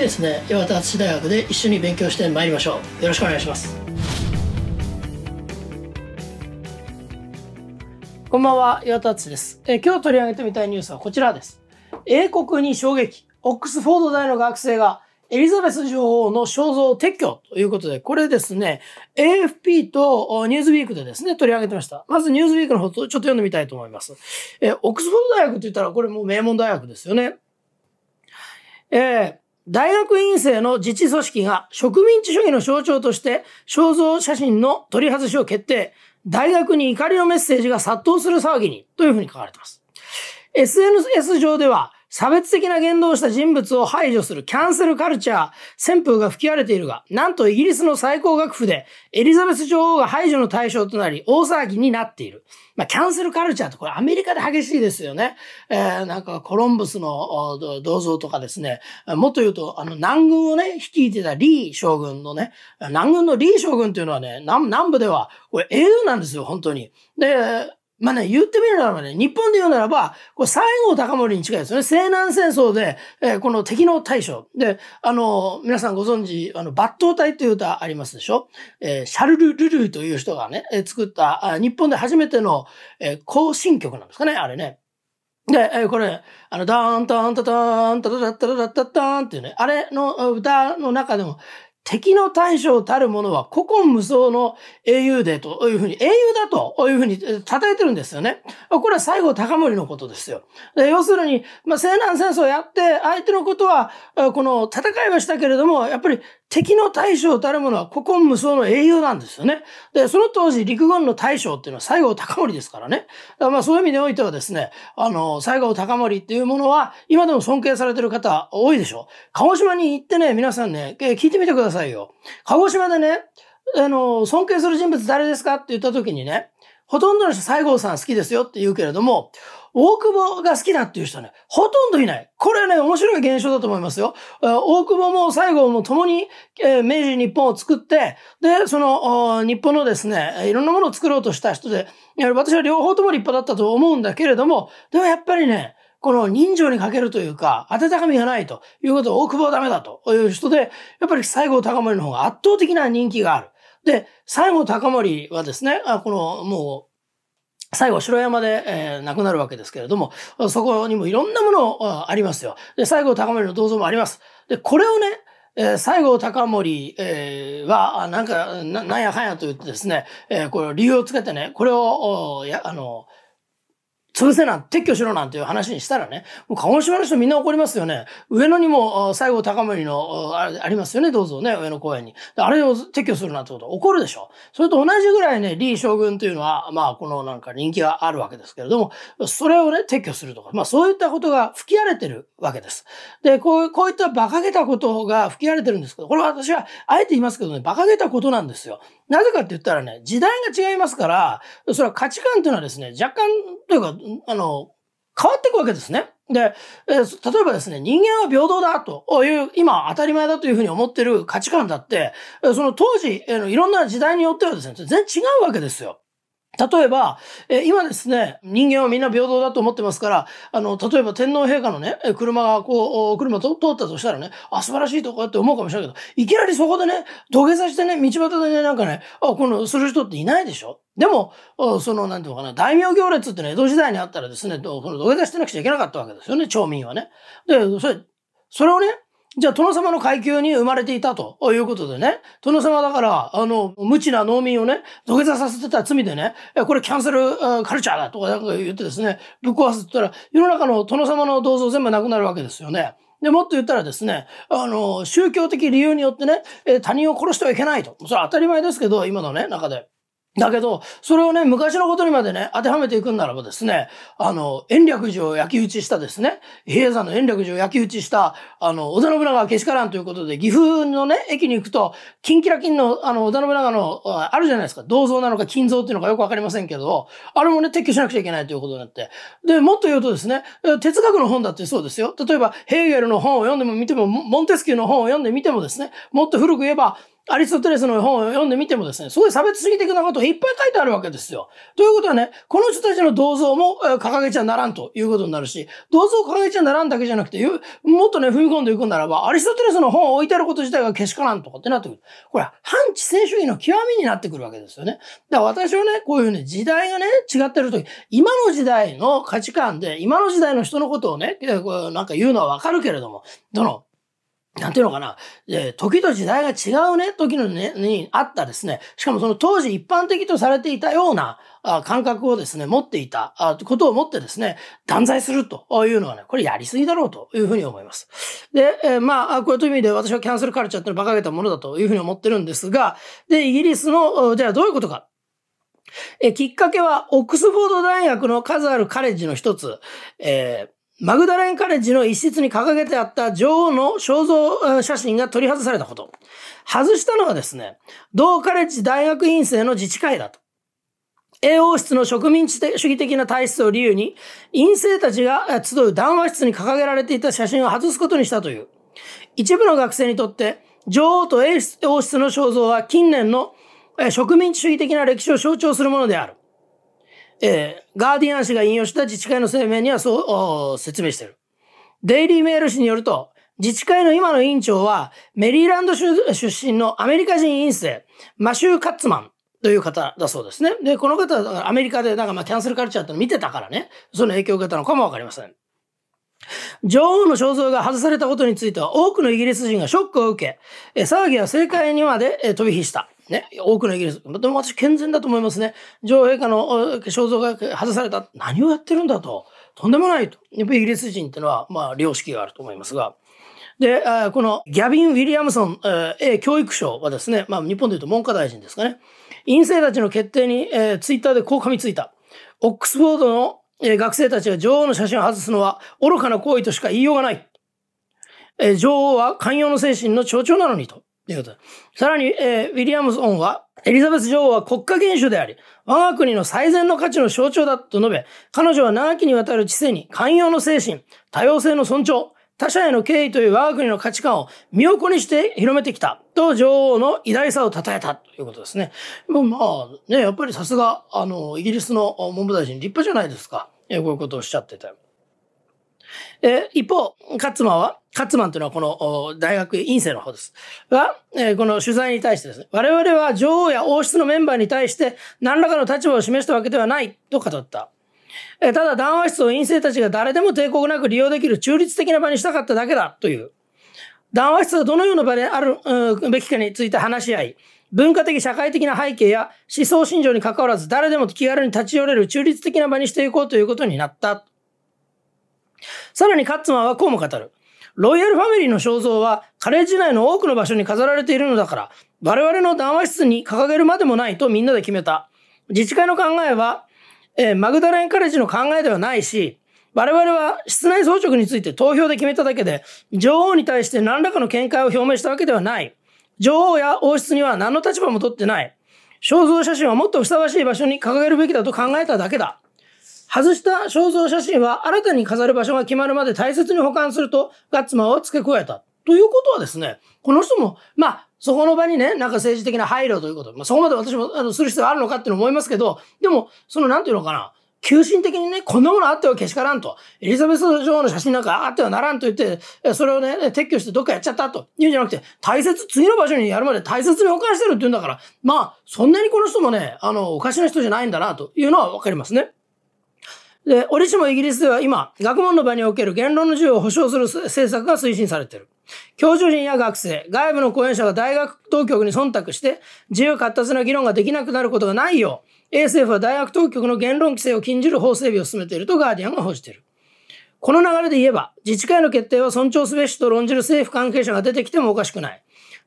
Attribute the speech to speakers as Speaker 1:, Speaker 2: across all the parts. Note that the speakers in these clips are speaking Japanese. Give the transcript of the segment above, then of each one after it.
Speaker 1: ですね岩田敦大学で一緒に勉強してまいりましょうよろしくお願いしますこんばんは岩田敦ですえ今日取り上げてみたいニュースはこちらです英国に衝撃オックスフォード大の学生がエリザベス女王の肖像撤去ということで、これですね、AFP とニューズウィークでですね、取り上げてました。まずニューズウィークの方とちょっと読んでみたいと思います。えー、オックスフォード大学って言ったらこれもう名門大学ですよね。えー、大学院生の自治組織が植民地主義の象徴として肖像写真の取り外しを決定。大学に怒りのメッセージが殺到する騒ぎにというふうに書かれています。SNS 上では差別的な言動をした人物を排除するキャンセルカルチャー、旋風が吹き荒れているが、なんとイギリスの最高学府でエリザベス女王が排除の対象となり、大騒ぎになっている。まあ、キャンセルカルチャーってこれアメリカで激しいですよね。えー、なんかコロンブスの銅像とかですね、もっと言うと、あの、南軍をね、率いてたリー将軍のね、南軍のリー将軍っていうのはね、南部では、これ英雄なんですよ、本当に。で、まあね、言ってみるならばね、日本で言うならば、これ西郷隆盛に近いですよね。西南戦争で、えこの敵の大将。で、あの、皆さんご存知、あの、抜刀隊という歌ありますでしょえシャルル・ルルという人がね、え作ったあ、日本で初めての、え行進曲なんですかね、あれね。で、えこれ、あの、ダーン、タン、タタン、タタタタタタタンっていうね、あれの歌の中でも、敵の大将たる者は古今無双の英雄でというふうに、英雄だというふうに称えてるんですよね。これは西郷隆盛のことですよ。要するに、まあ、西南戦争をやって、相手のことは、この戦いはしたけれども、やっぱり敵の大将たるものは古今無双の英雄なんですよね。で、その当時陸軍の大将っていうのは西郷隆盛ですからね。らまあそういう意味においてはですね、あの、西郷隆盛っていうものは今でも尊敬されてる方多いでしょ。鹿児島に行ってね、皆さんね、聞いてみてくださいよ。鹿児島でね、あの、尊敬する人物誰ですかって言った時にね、ほとんどの人西郷さん好きですよって言うけれども、大久保が好きだっていう人ね、ほとんどいない。これはね、面白い現象だと思いますよ。大久保も西郷も共に、え明治日本を作って、で、その、日本のですね、いろんなものを作ろうとした人で、私は両方とも立派だったと思うんだけれども、でもやっぱりね、この人情にかけるというか、温かみがないということ大久保はダメだという人で、やっぱり西郷隆盛の方が圧倒的な人気がある。で、西郷隆盛はですね、あこの、もう、最後、城山で、えー、亡くなるわけですけれども、そこにもいろんなものありますよ。で、西郷隆盛の銅像もあります。で、これをね、えー、西郷隆盛、えー、は、なんかな、なんやかんやと言ってですね、えー、これ理由をつけてね、これを、や、あの、潰せな、撤去しろなんていう話にしたらね、もう鹿児島の人みんな怒りますよね。上野にも最後高森のありますよね、どうぞね、上野公園に。あれを撤去するなんてこと怒るでしょ。それと同じぐらいね、李将軍というのは、まあ、このなんか人気があるわけですけれども、それをね、撤去するとか、まあそういったことが吹き荒れてるわけです。で、こうこういった馬鹿げたことが吹き荒れてるんですけど、これは私はあえて言いますけどね、馬鹿げたことなんですよ。なぜかって言ったらね、時代が違いますから、それは価値観というのはですね、若干というか、あの、変わっていくわけですね。で、例えばですね、人間は平等だという、今当たり前だというふうに思ってる価値観だって、その当時、いろんな時代によってはですね、全然違うわけですよ。例えば、え今ですね、人間はみんな平等だと思ってますから、あの、例えば天皇陛下のね、車がこう、車通ったとしたらね、あ、素晴らしいとかって思うかもしれないけど、いきなりそこでね、土下座してね、道端でね、なんかね、あ、この、する人っていないでしょでも、その、なんていうのかな、大名行列ってね、江戸時代にあったらですね、の土下座してなくちゃいけなかったわけですよね、町民はね。で、それ、それをね、じゃあ、殿様の階級に生まれていたということでね、殿様だから、あの、無知な農民をね、土下座させてた罪でね、これキャンセルカルチャーだとかなんか言ってですね、ぶっ壊すって言ったら、世の中の殿様の銅像全部なくなるわけですよね。で、もっと言ったらですね、あの、宗教的理由によってね、他人を殺してはいけないと。それは当たり前ですけど、今のね、中で。だけど、それをね、昔のことにまでね、当てはめていくんならばですね、あの、延暦寺を焼き討ちしたですね、比叡山の延暦寺を焼き討ちした、あの、織田信長はけしからんということで、岐阜のね、駅に行くと、金キラ金の、あの、織田信長の、あるじゃないですか、銅像なのか金像っていうのかよくわかりませんけど、あれもね、撤去しなくちゃいけないということになって。で、もっと言うとですね、哲学の本だってそうですよ。例えば、ヘーゲルの本を読んでも見ても、モンテスキューの本を読んでみてもですね、もっと古く言えば、アリストテレスの本を読んでみてもですね、すごい差別主義的なことをいっぱい書いてあるわけですよ。ということはね、この人たちの銅像も掲げちゃならんということになるし、銅像を掲げちゃならんだけじゃなくて、もっとね、踏み込んでいくならば、アリストテレスの本を置いてあること自体がけしからんとかってなってくる。これ、反知性主義の極みになってくるわけですよね。だから私はね、こういうに時代がね、違ってるとき、今の時代の価値観で、今の時代の人のことをね、なんか言うのはわかるけれども、どのなんていうのかな、えー、時と時代が違うね、時のね、にあったですね、しかもその当時一般的とされていたような、あ感覚をですね、持っていた、あことを持ってですね、断罪するというのはね、これやりすぎだろうというふうに思います。で、えー、まあ、こういう意味で私はキャンセルカルチャーっての馬鹿げたものだというふうに思ってるんですが、で、イギリスの、じゃあどういうことかえきっかけは、オックスフォード大学の数あるカレッジの一つ、えーマグダレンカレッジの一室に掲げてあった女王の肖像写真が取り外されたこと。外したのはですね、同カレッジ大学院生の自治会だと。英王室の植民地主義的な体質を理由に、院生たちが集う談話室に掲げられていた写真を外すことにしたという。一部の学生にとって、女王と英王室の肖像は近年の植民地主義的な歴史を象徴するものである。えー、ガーディアン紙が引用した自治会の声明にはそう説明している。デイリーメール氏によると、自治会の今の委員長は、メリーランド州出身のアメリカ人院生、マシュー・カッツマンという方だそうですね。で、この方はアメリカでなんかまあキャンセルカルチャーっての見てたからね、その影響を受けたのかもわかりません。女王の肖像が外されたことについては多くのイギリス人がショックを受け、騒ぎは政界にまで飛び火した。ね、多くのイギリス、とても私健全だと思いますね。女王陛下の肖像が外された。何をやってるんだと。とんでもないと。やっぱりイギリス人ってのは、まあ、良識があると思いますが。で、このギャビン・ウィリアムソン、え教育省はですね、まあ、日本でいうと文科大臣ですかね。院生たちの決定に、えー、ツイッターでこう噛みついた。オックスフォードの、え学生たちが女王の写真を外すのは愚かな行為としか言いようがない。えー、女王は寛容の精神の象徴なのにと。ということす。さらに、えー、ウィリアムズ・オンは、エリザベス女王は国家元首であり、我が国の最善の価値の象徴だと述べ、彼女は長きにわたる知性に寛容の精神、多様性の尊重、他者への敬意という我が国の価値観を身を粉にして広めてきたと女王の偉大さを称えたということですね。もまあね、やっぱりさすが、あの、イギリスの文部大臣立派じゃないですか。こういうことをおっしゃってた。えー、一方、カッツマンは、カッツマンというのはこの大学院生の方です。は、えー、この取材に対してですね、我々は女王や王室のメンバーに対して何らかの立場を示したわけではないと語った。えー、ただ談話室を院生たちが誰でも抵抗なく利用できる中立的な場にしたかっただけだという。談話室がどのような場であるべきかについて話し合い、文化的社会的な背景や思想信条に関わらず誰でも気軽に立ち寄れる中立的な場にしていこうということになった。さらにカッツマンはこうも語る。ロイヤルファミリーの肖像はカレッジ内の多くの場所に飾られているのだから、我々の談話室に掲げるまでもないとみんなで決めた。自治会の考えは、えー、マグダレンカレッジの考えではないし、我々は室内装飾について投票で決めただけで、女王に対して何らかの見解を表明したわけではない。女王や王室には何の立場も取ってない。肖像写真はもっとふさわしい場所に掲げるべきだと考えただけだ。外した肖像写真は新たに飾る場所が決まるまで大切に保管するとガッツマンは付け加えた。ということはですね、この人も、まあ、そこの場にね、なんか政治的な配慮ということ、まあ、そこまで私もあのする必要があるのかっていうの思いますけど、でも、その、なんていうのかな、急進的にね、こんなものあってはけしからんと。エリザベス女王の写真なんかあってはならんと言って、それをね、撤去してどっかやっちゃったというんじゃなくて、大切、次の場所にやるまで大切に保管してるって言うんだから、まあ、そんなにこの人もね、あの、おかしな人じゃないんだなというのはわかりますね。で、折しもイギリスでは今、学問の場における言論の自由を保障する政策が推進されている。教授陣や学生、外部の講演者が大学当局に忖度して、自由活発な議論ができなくなることがないよう、ASF は大学当局の言論規制を禁じる法整備を進めているとガーディアンが報じている。この流れで言えば、自治会の決定は尊重すべしと論じる政府関係者が出てきてもおかしくない。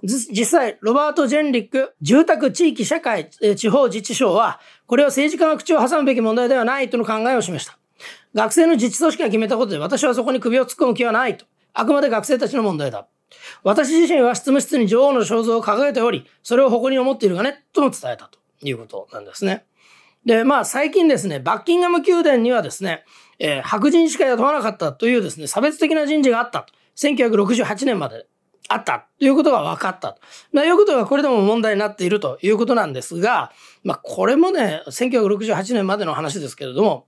Speaker 1: 実際、ロバート・ジェンリック、住宅、地域、社会、地方自治省は、これは政治家が口を挟むべき問題ではないとの考えを示した。学生の自治組織が決めたことで私はそこに首を突っ込む気はないと。あくまで学生たちの問題だ。私自身は執務室に女王の肖像を掲げており、それを誇りに思っているがね、とも伝えたということなんですね。で、まあ最近ですね、バッキンガム宮殿にはですね、えー、白人しか雇わなかったというですね、差別的な人事があったと。1968年まであったということが分かったと。まあ、いうことがこれでも問題になっているということなんですが、まあ、これもね、1968年までの話ですけれども、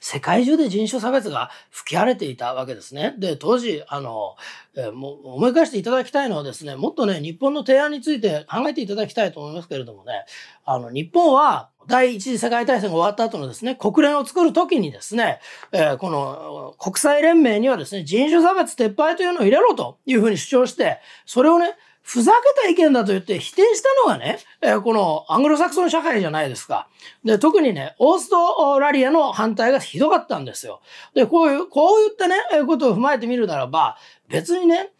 Speaker 1: 世界中で人種差別が吹き荒れていたわけですね。で、当時、あの、えー、もう思い返していただきたいのはですね、もっとね、日本の提案について考えていただきたいと思いますけれどもね、あの、日本は第一次世界大戦が終わった後のですね、国連を作る時にですね、えー、この国際連盟にはですね、人種差別撤廃というのを入れろというふうに主張して、それをね、ふざけた意見だと言って否定したのがね、えー、このアングロサクソン社会じゃないですか。で、特にね、オーストラリアの反対がひどかったんですよ。で、こういう、こういったね、ことを踏まえてみるならば、別にね、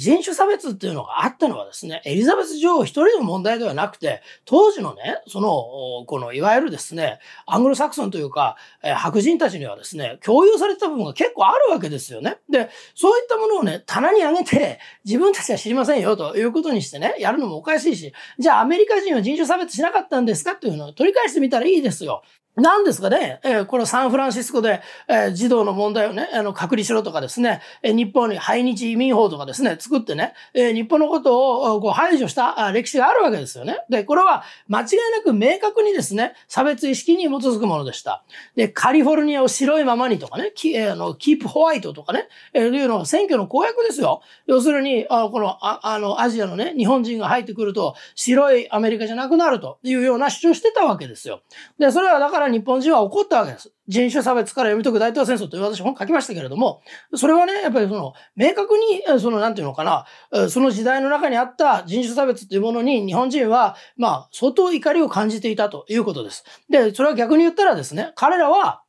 Speaker 1: 人種差別っていうのがあったのはですね、エリザベス女王一人の問題ではなくて、当時のね、その、このいわゆるですね、アングロサクソンというか、えー、白人たちにはですね、共有されてた部分が結構あるわけですよね。で、そういったものをね、棚に上げて、自分たちは知りませんよということにしてね、やるのもおかしいし、じゃあアメリカ人は人種差別しなかったんですかっていうのを取り返してみたらいいですよ。何ですかね、えー、このサンフランシスコで、えー、児童の問題をね、あの、隔離しろとかですね、えー、日本に排日移民法とかですね、作ってね、えー、日本のことをこう排除した歴史があるわけですよね。で、これは間違いなく明確にですね、差別意識に基づくものでした。で、カリフォルニアを白いままにとかね、キ,、えー、あのキープホワイトとかね、えー、いうのは選挙の公約ですよ。要するに、あこのあ、あの、アジアのね、日本人が入ってくると、白いアメリカじゃなくなるというような主張してたわけですよ。で、それはだからから日本人は怒ったわけです。人種差別から読み解く大東亜戦争という私本書きましたけれども、それはね、やっぱりその、明確に、その、なんていうのかな、その時代の中にあった人種差別というものに日本人は、まあ、相当怒りを感じていたということです。で、それは逆に言ったらですね、彼らは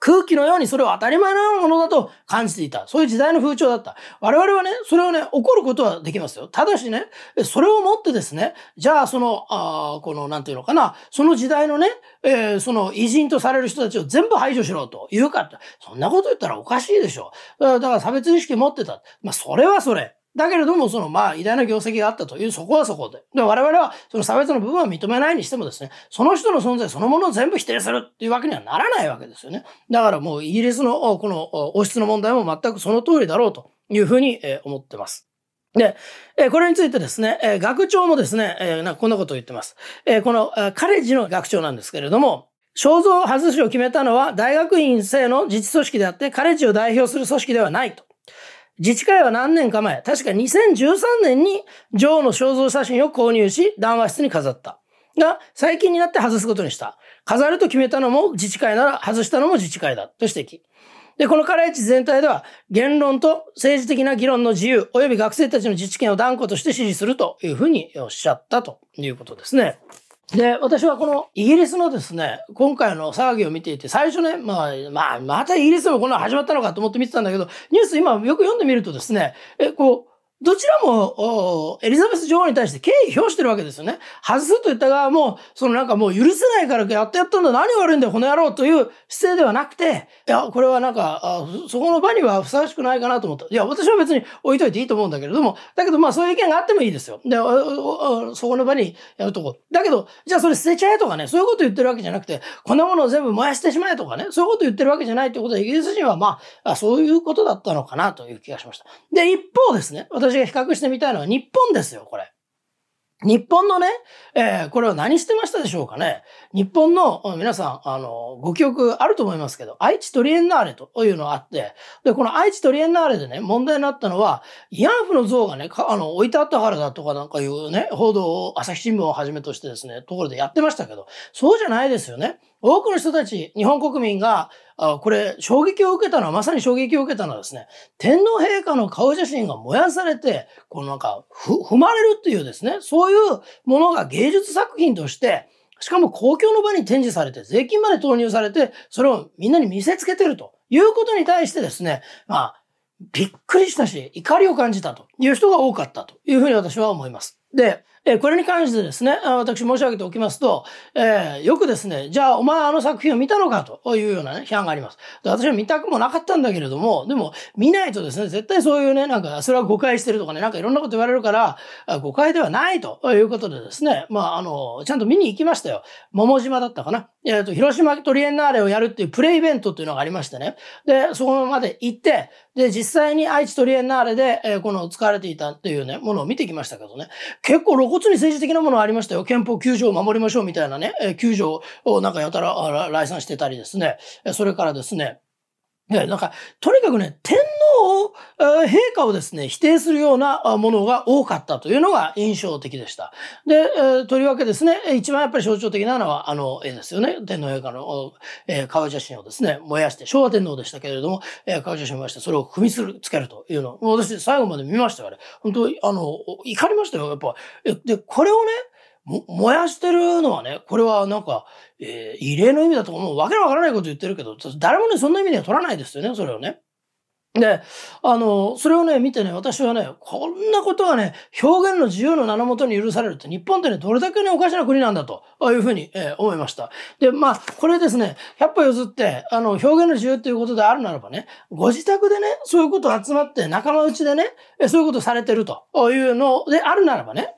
Speaker 1: 空気のようにそれを当たり前のものだと感じていた。そういう時代の風潮だった。我々はね、それをね、怒ることはできますよ。ただしね、それをもってですね、じゃあその、あこの、なんていうのかな、その時代のね、えー、その偉人とされる人たちを全部排除しろというかそんなこと言ったらおかしいでしょ。だから差別意識持ってた。まあ、それはそれ。だけれども、その、まあ、偉大な業績があったという、そこはそこで。で、我々は、その差別の部分は認めないにしてもですね、その人の存在そのものを全部否定するっていうわけにはならないわけですよね。だからもう、イギリスの、この、王室の問題も全くその通りだろうというふうに思ってます。で、えこれについてですね、え学長もですね、えなこんなことを言ってます。えこの、カレッジの学長なんですけれども、肖像外しを決めたのは大学院生の自治組織であって、カレッジを代表する組織ではないと。自治会は何年か前、確か2013年に女王の肖像写真を購入し、談話室に飾った。が、最近になって外すことにした。飾ると決めたのも自治会なら、外したのも自治会だ。と指摘。で、このカラエチ全体では、言論と政治的な議論の自由、及び学生たちの自治権を断固として支持するというふうにおっしゃったということですね。で、私はこのイギリスのですね、今回の騒ぎを見ていて、最初ね、まあ、まあ、またイギリスもこの始まったのかと思って見てたんだけど、ニュース今よく読んでみるとですね、え、こう、どちらも、エリザベス女王に対して敬意表してるわけですよね。外すと言った側も、そのなんかもう許せないからやってやったんだ、何悪いんだよ、この野郎という姿勢ではなくて、いや、これはなんか、そこの場にはふさわしくないかなと思った。いや、私は別に置いといていいと思うんだけれども、だけどまあそういう意見があってもいいですよ。で、そこの場にやるとこ。だけど、じゃあそれ捨てちゃえとかね、そういうこと言ってるわけじゃなくて、こんなものを全部燃やしてしまえとかね、そういうこと言ってるわけじゃないってことは、イギリス人はまあ、そういうことだったのかなという気がしました。で、一方ですね、私私が比較してみたいのは日本ですよ、これ。日本のね、えー、これは何してましたでしょうかね。日本の、皆さん、あの、ご記憶あると思いますけど、愛知トリエンナーレというのがあって、で、この愛知トリエンナーレでね、問題になったのは、慰安婦の像がね、あの、置いてあったからだとかなんかいうね、報道を朝日新聞をはじめとしてですね、ところでやってましたけど、そうじゃないですよね。多くの人たち、日本国民が、あこれ、衝撃を受けたのは、まさに衝撃を受けたのはですね、天皇陛下の顔写真が燃やされて、このなんか、踏まれるっていうですね、そういうものが芸術作品として、しかも公共の場に展示されて、税金まで投入されて、それをみんなに見せつけてるということに対してですね、まあ、びっくりしたし、怒りを感じたという人が多かったというふうに私は思います。で、えこれに関してですね、私申し上げておきますと、えー、よくですね、じゃあお前あの作品を見たのかというような、ね、批判があります。私は見たくもなかったんだけれども、でも見ないとですね、絶対そういうね、なんかそれは誤解してるとかね、なんかいろんなこと言われるから、誤解ではないということでですね、まああの、ちゃんと見に行きましたよ。桃島だったかな。えっ、ー、と、広島トリエンナーレをやるっていうプレイベントっていうのがありましてね。で、そこまで行って、で、実際に愛知トリエンナーレで、えー、この使われていたっていうね、ものを見てきましたけどね。結構露骨に政治的なものありましたよ。憲法9条を守りましょうみたいなね、9条をなんかやたら来算してたりですね。それからですね、ね、なんか、とにかくね、天皇を、陛下をですね、否定するようなものが多かったというのが印象的でした。で、えー、とりわけですね、一番やっぱり象徴的なのは、あの、絵ですよね。天皇陛下の、えー、顔写真をですね、燃やして、昭和天皇でしたけれども、えー、顔写真を燃やして、それを組みする、つけるというの。私、最後まで見ましたよ、あれ。本当あの、怒りましたよ、やっぱ。で、これをね、も、燃やしてるのはね、これはなんか、えー、異例の意味だと思う。わけのわからないこと言ってるけど、誰もね、そんな意味では取らないですよね、それをね。で、あの、それをね、見てね、私はね、こんなことはね、表現の自由の名のもとに許されるって、日本ってね、どれだけね、おかしな国なんだと、ああいうふうに、えー、思いました。で、まあ、これですね、百歩譲って、あの、表現の自由っていうことであるならばね、ご自宅でね、そういうこと集まって、仲間内でね、そういうことされてるというのであるならばね、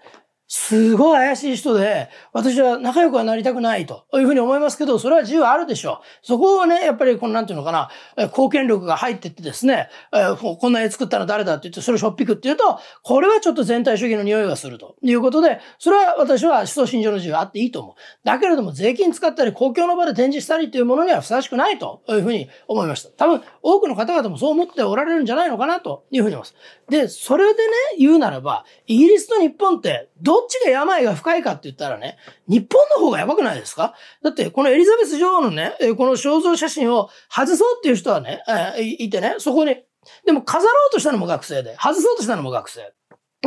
Speaker 1: すごい怪しい人で、私は仲良くはなりたくないというふうに思いますけど、それは自由あるでしょう。そこをね、やっぱりこのなんていうのかな、貢献力が入ってってですね、えー、こんな絵作ったの誰だって言って、それをしょっぴくっていうと、これはちょっと全体主義の匂いがするということで、それは私は思想信条の自由があっていいと思う。だけれども、税金使ったり、公共の場で展示したりというものにはふさわしくないというふうに思いました。多分、多くの方々もそう思っておられるんじゃないのかなというふうに思います。で、それでね、言うならば、イギリスと日本って、どっちが病が深いかって言ったらね、日本の方がやばくないですかだって、このエリザベス女王のね、この肖像写真を外そうっていう人はね、いてね、そこに、でも飾ろうとしたのも学生で、外そうとしたのも学生。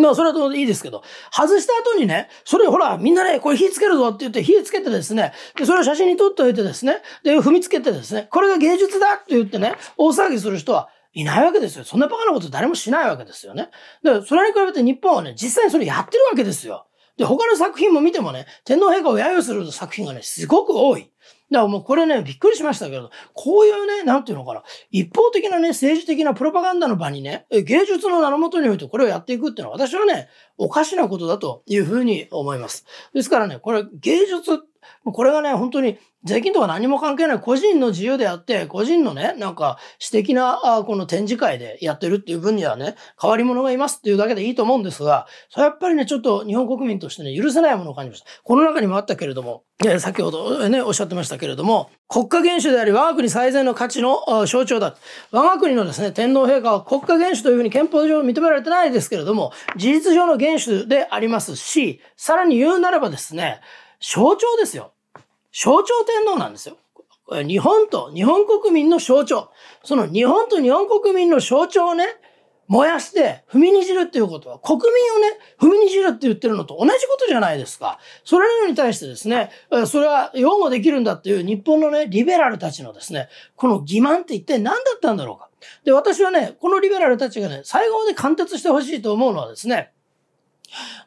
Speaker 1: まあ、それはいいですけど、外した後にね、それほら、みんなね、これ火つけるぞって言って火つけてですね、で、それを写真に撮っておいてですね、で、踏みつけてですね、これが芸術だって言ってね、大騒ぎする人は、いないわけですよ。そんなバカなこと誰もしないわけですよね。で、それに比べて日本はね、実際にそれやってるわけですよ。で、他の作品も見てもね、天皇陛下を揶揄する作品がね、すごく多い。だからもうこれね、びっくりしましたけど、こういうね、なんていうのかな、一方的なね、政治的なプロパガンダの場にね、芸術の名のもとにおいてこれをやっていくっていうのは、私はね、おかしなことだというふうに思います。ですからね、これ芸術っこれがね、本当に税金とか何も関係ない個人の自由であって、個人のね、なんか私的なあこの展示会でやってるっていう分にはね、変わり者がいますっていうだけでいいと思うんですが、それやっぱりね、ちょっと日本国民としてね、許せないものを感じました。この中にもあったけれども、え先ほどね、おっしゃってましたけれども、国家元首であり我が国最善の価値の象徴だ。我が国のですね、天皇陛下は国家元首というふうに憲法上認められてないですけれども、事実上の元首でありますし、さらに言うならばですね、象徴ですよ。象徴天皇なんですよ。日本と日本国民の象徴。その日本と日本国民の象徴をね、燃やして踏みにじるっていうことは国民をね、踏みにじるって言ってるのと同じことじゃないですか。それらに対してですね、それは擁護できるんだっていう日本のね、リベラルたちのですね、この欺瞞って一体何だったんだろうか。で、私はね、このリベラルたちがね、最後まで貫徹してほしいと思うのはですね、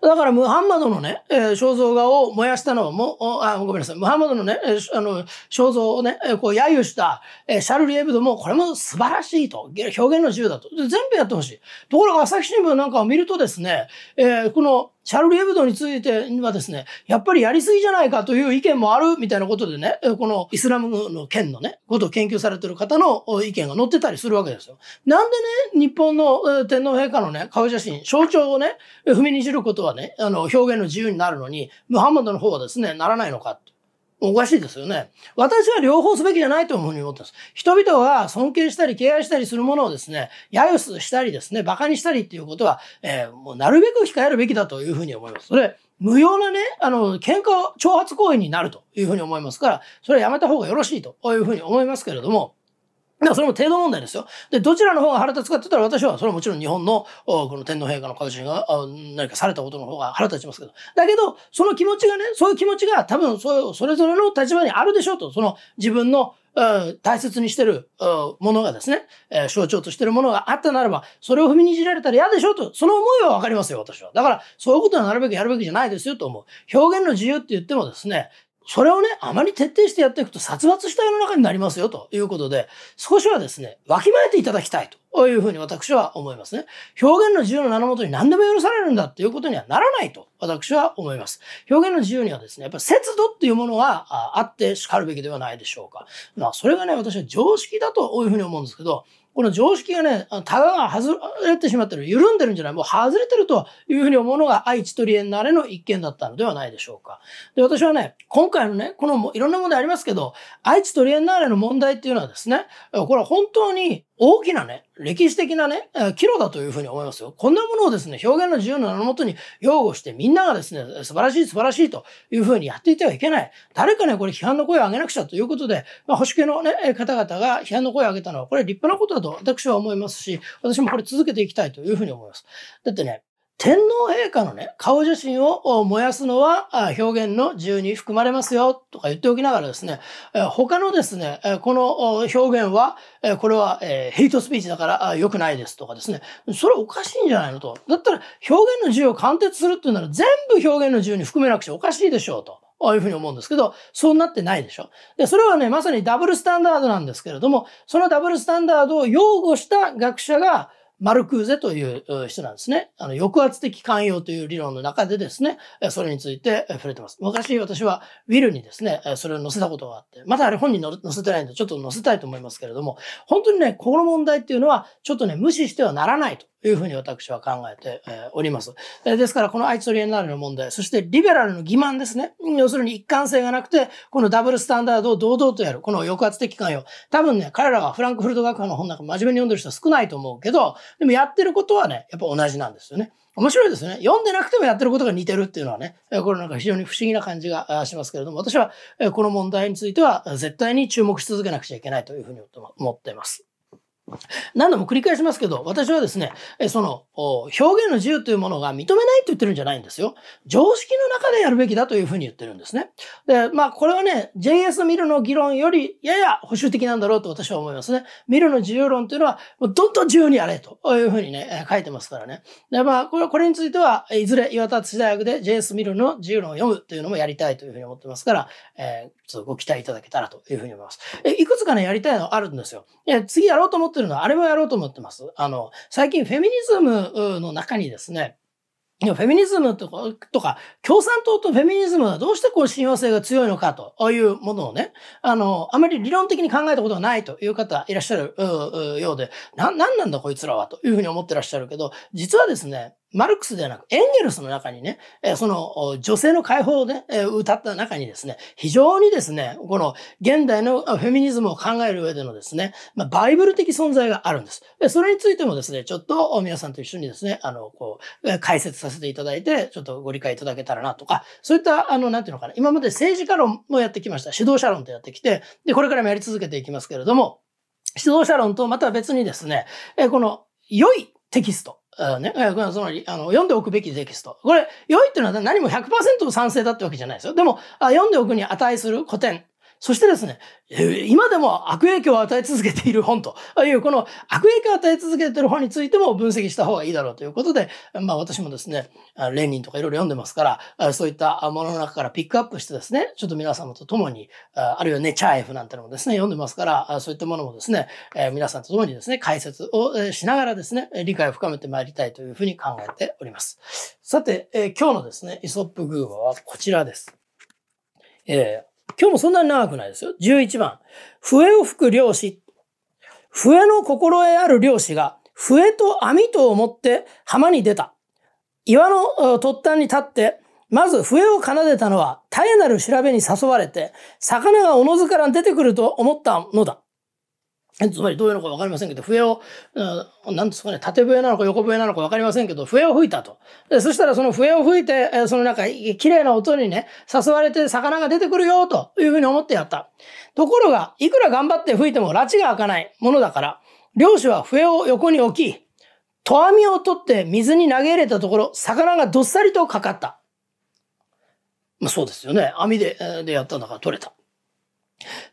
Speaker 1: だからムハンマドのね、えー、肖像画を燃やしたのも、あごめんなさい、ムハンマドのね、えー、あの肖像をね、こう揶揄した、えー、シャルリ・エブドも、これも素晴らしいと、表現の自由だと。全部やってほしい。ところが朝日新聞なんかを見るとですね、えー、この、シャルリー・エブドについてはですね、やっぱりやりすぎじゃないかという意見もあるみたいなことでね、このイスラムの件のね、ことを研究されてる方の意見が載ってたりするわけですよ。なんでね、日本の天皇陛下のね、顔写真、象徴をね、踏みにじることはね、あの、表現の自由になるのに、ムハンマドの方はですね、ならないのかおかしいですよね。私は両方すべきじゃないというふうに思ってます。人々が尊敬したり敬愛したりするものをですね、揶揄したりですね、馬鹿にしたりっていうことは、えー、もうなるべく控えるべきだというふうに思います。それ、無用なね、あの、喧嘩、挑発行為になるというふうに思いますから、それはやめた方がよろしいというふうに思いますけれども、だからそれも程度問題ですよ。で、どちらの方が腹立つかって言ったら私は、それはもちろん日本の、この天皇陛下の形が何かされたことの方が腹立ちますけど。だけど、その気持ちがね、そういう気持ちが多分そ、それぞれの立場にあるでしょうと。その自分の大切にしてるものがですね、象徴としてるものがあったならば、それを踏みにじられたら嫌でしょうと、その思いはわかりますよ、私は。だから、そういうことはなるべくやるべきじゃないですよと思う。表現の自由って言ってもですね、それをね、あまり徹底してやっていくと殺伐した世の中になりますよということで、少しはですね、わきまえていただきたいというふうに私は思いますね。表現の自由の名のもとに何でも許されるんだっていうことにはならないと私は思います。表現の自由にはですね、やっぱ節度っていうものはあって叱るべきではないでしょうか。まあ、それがね、私は常識だというふうに思うんですけど、この常識がね、たがが外れてしまってる、緩んでるんじゃない、もう外れてるというふうに思うのが愛知取り縁なれの一件だったのではないでしょうか。で、私はね、今回のね、このいろんな問題ありますけど、愛知取り縁なれの問題っていうのはですね、これは本当に大きなね、歴史的なね、岐路だというふうに思いますよ。こんなものをですね、表現の自由の名のもとに擁護して、みんながですね、素晴らしい素晴らしいというふうにやっていてはいけない。誰かね、これ批判の声を上げなくちゃということで、まあ、保守系のね、方々が批判の声を上げたのは、これ立派なことだと私は思いますし、私もこれ続けていきたいというふうに思います。だってね、天皇陛下のね、顔写真を燃やすのは表現の自由に含まれますよとか言っておきながらですね、他のですね、この表現は、これはヘイトスピーチだから良くないですとかですね、それおかしいんじゃないのと。だったら表現の自由を貫徹するっていうなら全部表現の自由に含めなくちゃおかしいでしょうと。ああいうふうに思うんですけど、そうなってないでしょ。で、それはね、まさにダブルスタンダードなんですけれども、そのダブルスタンダードを擁護した学者が、マルクーゼという人なんですね。あの、抑圧的寛容という理論の中でですね、それについて触れてます。昔私はウィルにですね、それを載せたことがあって、まだあれ本に載せてないんでちょっと載せたいと思いますけれども、本当にね、この問題っていうのはちょっとね、無視してはならないと。いうふうに私は考えております。ですから、この愛知オリエンナーレの問題、そしてリベラルの欺瞞ですね。要するに一貫性がなくて、このダブルスタンダードを堂々とやる、この抑圧的関与。多分ね、彼らはフランクフルト学派の本なんか真面目に読んでる人は少ないと思うけど、でもやってることはね、やっぱ同じなんですよね。面白いですね。読んでなくてもやってることが似てるっていうのはね、これなんか非常に不思議な感じがしますけれども、私はこの問題については絶対に注目し続けなくちゃいけないというふうに思っています。何度も繰り返しますけど、私はですね、その、表現の自由というものが認めないと言ってるんじゃないんですよ。常識の中でやるべきだというふうに言ってるんですね。で、まあ、これはね、JS ミルの議論よりやや保守的なんだろうと私は思いますね。ミルの自由論というのは、どんどん自由にやれというふうにね、書いてますからね。で、まあ、これこれについては、いずれ岩田敦大学で JS ミルの自由論を読むというのもやりたいというふうに思ってますから、えーっとご期待いただけたらというふうに思います。え、いくつかね、やりたいのあるんですよ。え、次やろうと思ってるのは、あれもやろうと思ってます。あの、最近フェミニズムの中にですね、フェミニズムとか、とか共産党とフェミニズムはどうしてこう信用性が強いのかというものをね、あの、あまり理論的に考えたことがないという方いらっしゃるようで、な、なんなんだこいつらはというふうに思ってらっしゃるけど、実はですね、マルクスではなく、エンゲルスの中にね、その女性の解放をね、歌った中にですね、非常にですね、この現代のフェミニズムを考える上でのですね、まバイブル的存在があるんです。それについてもですね、ちょっと皆さんと一緒にですね、あの、こう、解説させていただいて、ちょっとご理解いただけたらなとか、そういった、あの、なんていうのかな、今まで政治家論もやってきました。指導者論とやってきて、で、これからもやり続けていきますけれども、指導者論とまた別にですね、この良いテキスト、あね、つまり、あの、読んでおくべきテキスト。これ、良いっていうのは何も100%賛成だってわけじゃないですよ。でも、あ読んでおくに値する古典そしてですね、今でも悪影響を与え続けている本という、この悪影響を与え続けている本についても分析した方がいいだろうということで、まあ私もですね、レンニンとかいろいろ読んでますから、そういったものの中からピックアップしてですね、ちょっと皆様と共に、あるいはね、チャーエフなんてのもですね、読んでますから、そういったものもですね、皆さんと共にですね、解説をしながらですね、理解を深めてまいりたいというふうに考えております。さて、今日のですね、イソップ寓話はこちらです。えー今日もそんなに長くないですよ。11番。笛を吹く漁師。笛の心得ある漁師が、笛と網とを持って浜に出た。岩の突端に立って、まず笛を奏でたのは、絶えなる調べに誘われて、魚がおのずから出てくると思ったのだ。つまりどういうのか分かりませんけど、笛を、何ですかね、縦笛なのか横笛なのか分かりませんけど、笛を吹いたと。でそしたらその笛を吹いて、そのなんか綺麗な音にね、誘われて魚が出てくるよというふうに思ってやった。ところが、いくら頑張って吹いても拉致が開かないものだから、漁師は笛を横に置き、と網を取って水に投げ入れたところ、魚がどっさりとかかった。まあそうですよね。網で、でやったんだから取れた。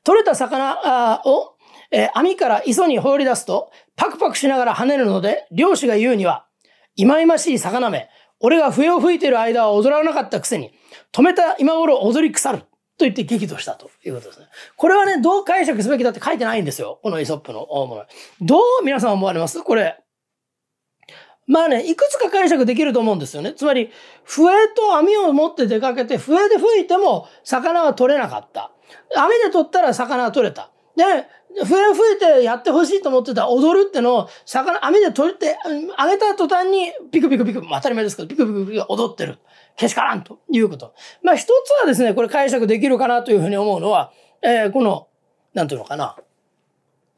Speaker 1: 取れた魚を、えー、網から磯に放り出すと、パクパクしながら跳ねるので、漁師が言うには、忌々しい魚め、俺が笛を吹いてる間は踊らなかったくせに、止めた今頃踊り腐る。と言って激怒したということですね。これはね、どう解釈すべきだって書いてないんですよ。このイソップの大物。どう皆さん思われますこれ。まあね、いくつか解釈できると思うんですよね。つまり、笛と網を持って出かけて、笛で吹いても魚は取れなかった。網で取ったら魚は取れた。で、増え、ふれてやってほしいと思ってた踊るってのを、魚、網で取って、あげた途端に、ピクピクピク、当たり前ですけど、ピクピクピク踊ってる。けしからんということ。まあ一つはですね、これ解釈できるかなというふうに思うのは、えー、この、なんていうのかな。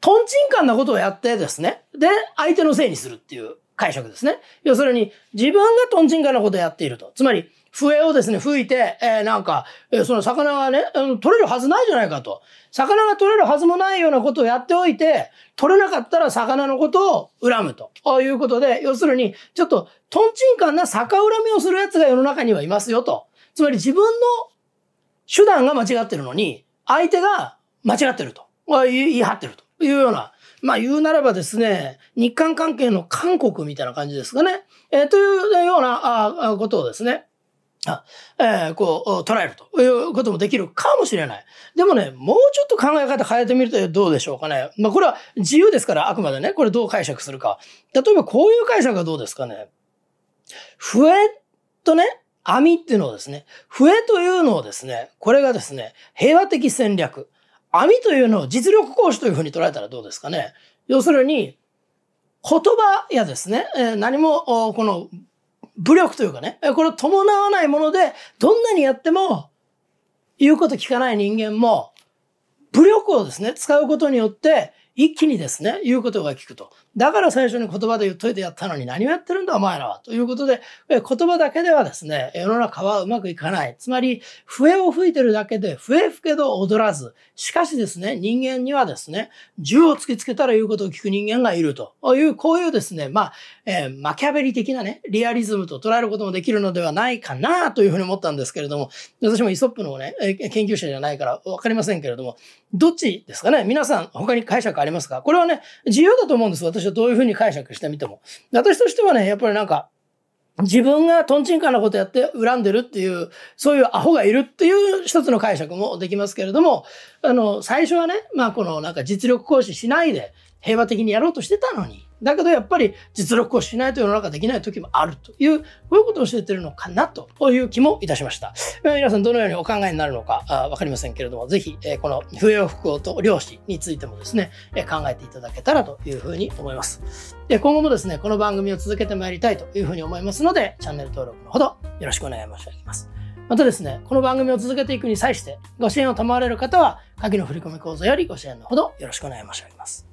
Speaker 1: とんちんかんなことをやってですね。で、相手のせいにするっていう解釈ですね。要するに、自分がとんちんかんなことをやっていると。つまり、笛をですね、吹いて、えー、なんか、えー、その魚がね、取れるはずないじゃないかと。魚が取れるはずもないようなことをやっておいて、取れなかったら魚のことを恨むということで、要するに、ちょっと、とんちんかんな逆恨みをする奴が世の中にはいますよと。つまり自分の手段が間違ってるのに、相手が間違ってると。言い張ってるというような。まあ言うならばですね、日韓関係の韓国みたいな感じですかね。えー、というようなことをですね。えー、こう捉えるということもできるかもしれない。でもね、もうちょっと考え方変えてみるとどうでしょうかね。まあこれは自由ですからあくまでね、これどう解釈するか。例えばこういう解釈はどうですかね。笛とね、網っていうのをですね、笛というのをですね、これがですね、平和的戦略。網というのを実力行使というふうに捉えたらどうですかね。要するに、言葉やですね、何もこの武力というかね、これを伴わないもので、どんなにやっても、言うこと聞かない人間も、武力をですね、使うことによって、一気にですね、言うことが聞くと。だから最初に言葉で言っといてやったのに何をやってるんだお前らは。ということで、言葉だけではですね、世の中はうまくいかない。つまり、笛を吹いてるだけで、笛吹けど踊らず。しかしですね、人間にはですね、銃を突きつけたら言うことを聞く人間がいるという、こういうですね、まあ、えー、マキャベリ的なね、リアリズムと捉えることもできるのではないかなというふうに思ったんですけれども、私もイソップのね、研究者じゃないからわかりませんけれども、どっちですかね皆さん、他に解釈ありますかこれはね、自由だと思うんです。私私はどういうふうに解釈してみても。私としてはね、やっぱりなんか、自分がトンチンカンなことやって恨んでるっていう、そういうアホがいるっていう一つの解釈もできますけれども、あの、最初はね、まあこのなんか実力行使しないで平和的にやろうとしてたのに、だけどやっぱり実力をしないと世の中できない時もあるという、こういうことを教えてるのかなという気もいたしました。皆さんどのようにお考えになるのか分かりませんけれども、ぜひこの不要不幸と漁師についてもですね、考えていただけたらというふうに思います。で今後もですね、この番組を続けてまいりたいというふうに思いますので、チャンネル登録のほどよろしくお願い申し上げます。またですね、この番組を続けていくに際して、ご支援を賜れる方は、下記の振込口座よりご支援のほどよろしくお願い申し上げます。